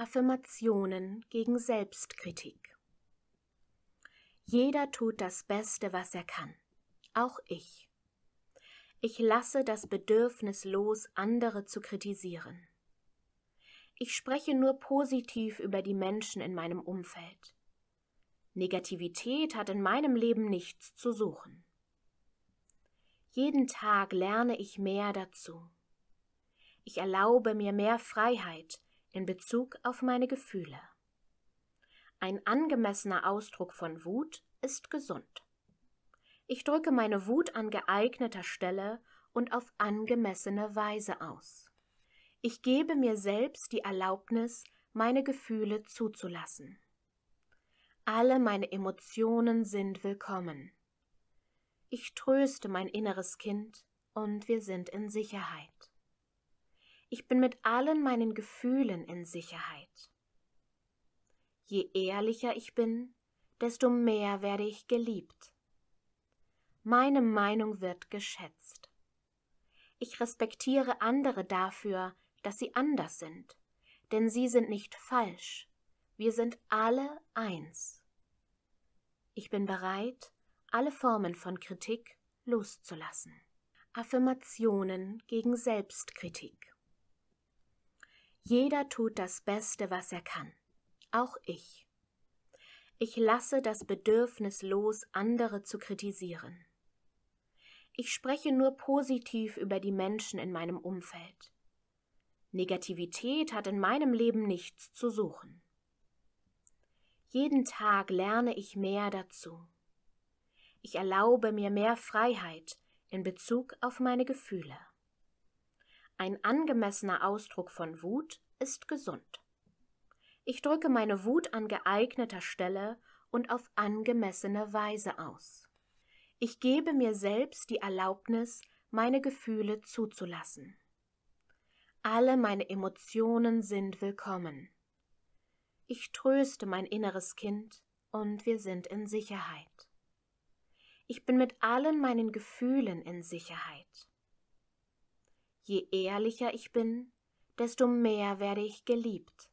Affirmationen gegen Selbstkritik. Jeder tut das Beste, was er kann, auch ich. Ich lasse das Bedürfnis los, andere zu kritisieren. Ich spreche nur positiv über die Menschen in meinem Umfeld. Negativität hat in meinem Leben nichts zu suchen. Jeden Tag lerne ich mehr dazu. Ich erlaube mir mehr Freiheit, in Bezug auf meine Gefühle. Ein angemessener Ausdruck von Wut ist gesund. Ich drücke meine Wut an geeigneter Stelle und auf angemessene Weise aus. Ich gebe mir selbst die Erlaubnis, meine Gefühle zuzulassen. Alle meine Emotionen sind willkommen. Ich tröste mein inneres Kind und wir sind in Sicherheit. Ich bin mit allen meinen Gefühlen in Sicherheit. Je ehrlicher ich bin, desto mehr werde ich geliebt. Meine Meinung wird geschätzt. Ich respektiere andere dafür, dass sie anders sind, denn sie sind nicht falsch, wir sind alle eins. Ich bin bereit, alle Formen von Kritik loszulassen. Affirmationen gegen Selbstkritik. Jeder tut das Beste, was er kann. Auch ich. Ich lasse das Bedürfnis los, andere zu kritisieren. Ich spreche nur positiv über die Menschen in meinem Umfeld. Negativität hat in meinem Leben nichts zu suchen. Jeden Tag lerne ich mehr dazu. Ich erlaube mir mehr Freiheit in Bezug auf meine Gefühle. Ein angemessener Ausdruck von Wut ist gesund. Ich drücke meine Wut an geeigneter Stelle und auf angemessene Weise aus. Ich gebe mir selbst die Erlaubnis, meine Gefühle zuzulassen. Alle meine Emotionen sind willkommen. Ich tröste mein inneres Kind und wir sind in Sicherheit. Ich bin mit allen meinen Gefühlen in Sicherheit. Je ehrlicher ich bin, desto mehr werde ich geliebt.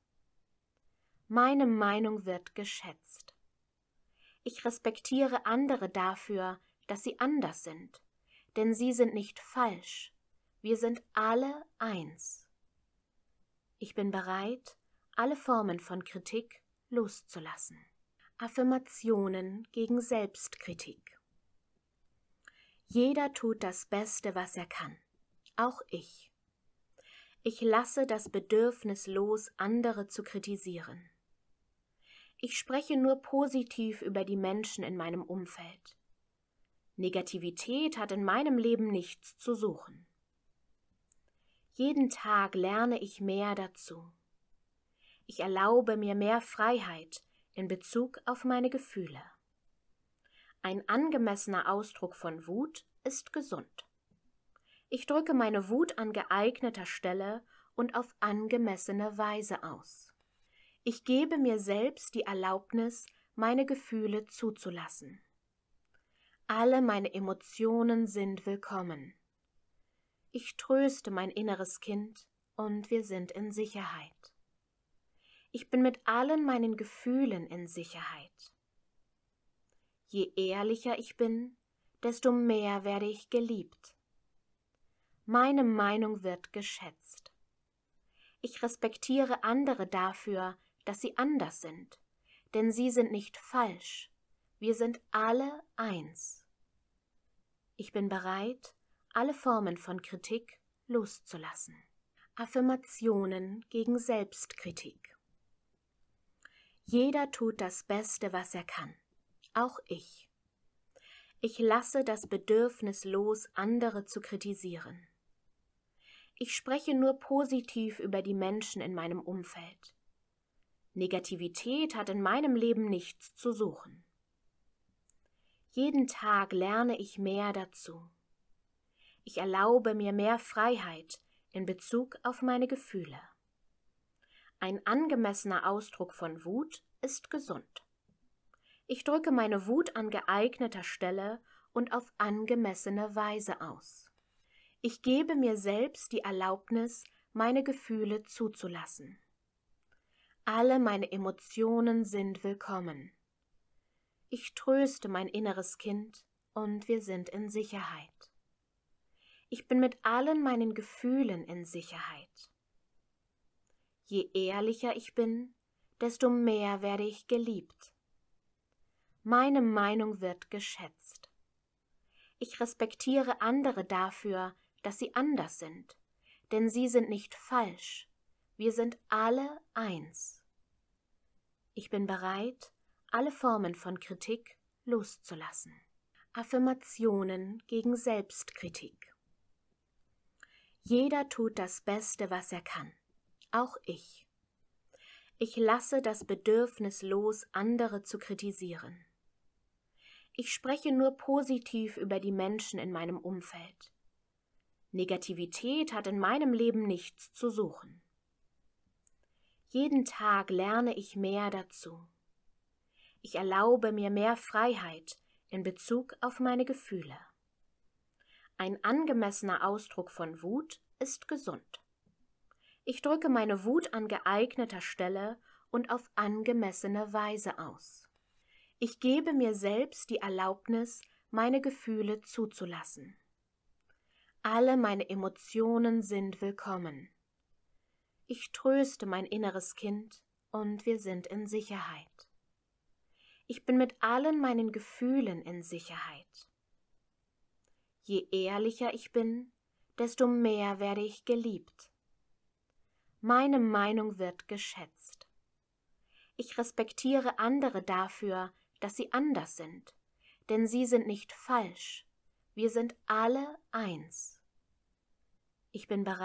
Meine Meinung wird geschätzt. Ich respektiere andere dafür, dass sie anders sind, denn sie sind nicht falsch, wir sind alle eins. Ich bin bereit, alle Formen von Kritik loszulassen. Affirmationen gegen Selbstkritik. Jeder tut das Beste, was er kann. Auch ich. Ich lasse das Bedürfnis los, andere zu kritisieren. Ich spreche nur positiv über die Menschen in meinem Umfeld. Negativität hat in meinem Leben nichts zu suchen. Jeden Tag lerne ich mehr dazu. Ich erlaube mir mehr Freiheit in Bezug auf meine Gefühle. Ein angemessener Ausdruck von Wut ist gesund. Ich drücke meine Wut an geeigneter Stelle und auf angemessene Weise aus. Ich gebe mir selbst die Erlaubnis, meine Gefühle zuzulassen. Alle meine Emotionen sind willkommen. Ich tröste mein inneres Kind und wir sind in Sicherheit. Ich bin mit allen meinen Gefühlen in Sicherheit. Je ehrlicher ich bin, desto mehr werde ich geliebt. Meine Meinung wird geschätzt. Ich respektiere andere dafür, dass sie anders sind, denn sie sind nicht falsch, wir sind alle eins. Ich bin bereit, alle Formen von Kritik loszulassen. Affirmationen gegen Selbstkritik. Jeder tut das Beste, was er kann, auch ich. Ich lasse das Bedürfnis los, andere zu kritisieren. Ich spreche nur positiv über die Menschen in meinem Umfeld. Negativität hat in meinem Leben nichts zu suchen. Jeden Tag lerne ich mehr dazu. Ich erlaube mir mehr Freiheit in Bezug auf meine Gefühle. Ein angemessener Ausdruck von Wut ist gesund. Ich drücke meine Wut an geeigneter Stelle und auf angemessene Weise aus. Ich gebe mir selbst die Erlaubnis, meine Gefühle zuzulassen. Alle meine Emotionen sind willkommen. Ich tröste mein inneres Kind und wir sind in Sicherheit. Ich bin mit allen meinen Gefühlen in Sicherheit. Je ehrlicher ich bin, desto mehr werde ich geliebt. Meine Meinung wird geschätzt. Ich respektiere andere dafür, dass sie anders sind, denn sie sind nicht falsch, wir sind alle eins. Ich bin bereit, alle Formen von Kritik loszulassen. Affirmationen gegen Selbstkritik. Jeder tut das Beste, was er kann, auch ich. Ich lasse das Bedürfnis los, andere zu kritisieren. Ich spreche nur positiv über die Menschen in meinem Umfeld. Negativität hat in meinem Leben nichts zu suchen. Jeden Tag lerne ich mehr dazu. Ich erlaube mir mehr Freiheit in Bezug auf meine Gefühle. Ein angemessener Ausdruck von Wut ist gesund. Ich drücke meine Wut an geeigneter Stelle und auf angemessene Weise aus. Ich gebe mir selbst die Erlaubnis, meine Gefühle zuzulassen. Alle meine Emotionen sind willkommen. Ich tröste mein inneres Kind und wir sind in Sicherheit. Ich bin mit allen meinen Gefühlen in Sicherheit. Je ehrlicher ich bin, desto mehr werde ich geliebt. Meine Meinung wird geschätzt. Ich respektiere andere dafür, dass sie anders sind, denn sie sind nicht falsch, wir sind alle eins. Ich bin bereit.